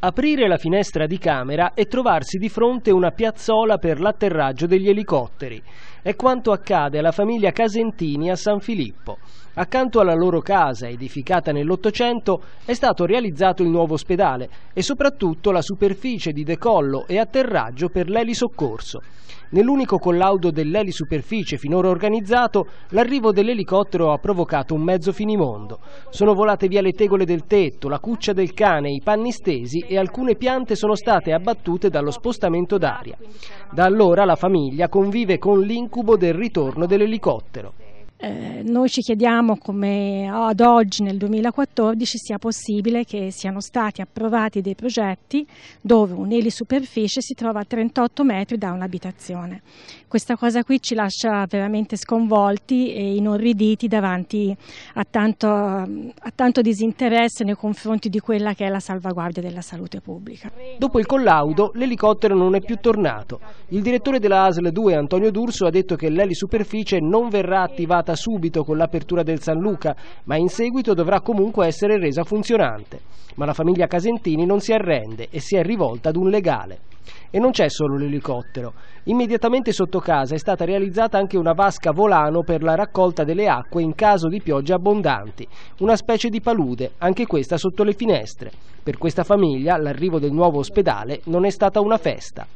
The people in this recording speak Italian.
aprire la finestra di camera e trovarsi di fronte una piazzola per l'atterraggio degli elicotteri. È quanto accade alla famiglia Casentini a San Filippo. Accanto alla loro casa, edificata nell'Ottocento, è stato realizzato il nuovo ospedale e soprattutto la superficie di decollo e atterraggio per l'elisoccorso. Nell'unico collaudo dell'elisuperficie finora organizzato, l'arrivo dell'elicottero ha provocato un mezzo finimondo. Sono volate via le tegole del tetto, la cuccia del cane, i panni stesi e alcune piante sono state abbattute dallo spostamento d'aria. Da allora la famiglia convive con l'incubo del ritorno dell'elicottero. Eh, noi ci chiediamo come oh, ad oggi nel 2014 sia possibile che siano stati approvati dei progetti dove un'elisuperficie si trova a 38 metri da un'abitazione. Questa cosa qui ci lascia veramente sconvolti e inorriditi davanti a tanto, a tanto disinteresse nei confronti di quella che è la salvaguardia della salute pubblica. Dopo il collaudo l'elicottero non è più tornato. Il direttore della ASL 2 Antonio D'Urso ha detto che l'elisuperficie non verrà attivata subito con l'apertura del San Luca, ma in seguito dovrà comunque essere resa funzionante. Ma la famiglia Casentini non si arrende e si è rivolta ad un legale. E non c'è solo l'elicottero. Immediatamente sotto casa è stata realizzata anche una vasca volano per la raccolta delle acque in caso di piogge abbondanti, una specie di palude, anche questa sotto le finestre. Per questa famiglia l'arrivo del nuovo ospedale non è stata una festa.